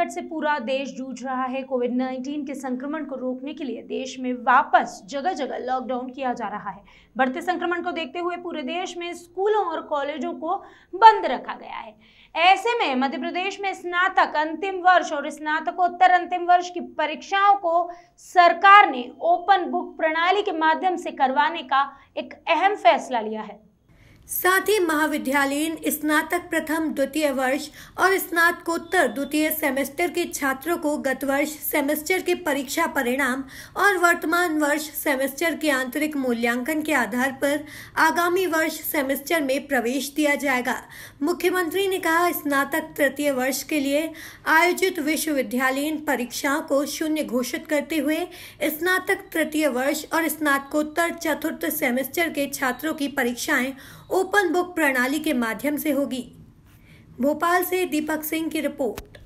संकट से पूरा देश जूझ रहा है कोविड 19 के संक्रमण को रोकने के लिए देश में वापस जगह जगह लॉकडाउन किया जा रहा है बढ़ते संक्रमण को देखते हुए पूरे देश में स्कूलों और कॉलेजों को बंद रखा गया है ऐसे में मध्य प्रदेश में स्नातक अंतिम वर्ष और स्नातकोत्तर अंतिम वर्ष की परीक्षाओं को सरकार ने ओपन बुक प्रणाली के माध्यम से करवाने का एक अहम फैसला लिया है साथ ही महाविद्यालयीन स्नातक प्रथम द्वितीय वर्ष और स्नातकोत्तर द्वितीय सेमेस्टर के छात्रों को गत वर्ष सेमेस्टर के परीक्षा परिणाम और वर्तमान वर्ष सेमेस्टर के आंतरिक मूल्यांकन के आधार पर आगामी वर्ष सेमेस्टर में प्रवेश दिया जाएगा मुख्यमंत्री ने कहा स्नातक तृतीय वर्ष के लिए आयोजित विश्वविद्यालयीन परीक्षाओं को शून्य घोषित करते हुए स्नातक तृतीय वर्ष और स्नातकोत्तर चतुर्थ सेमेस्टर के छात्रों की परीक्षाएं ओपन बुक प्रणाली के माध्यम से होगी भोपाल से दीपक सिंह की रिपोर्ट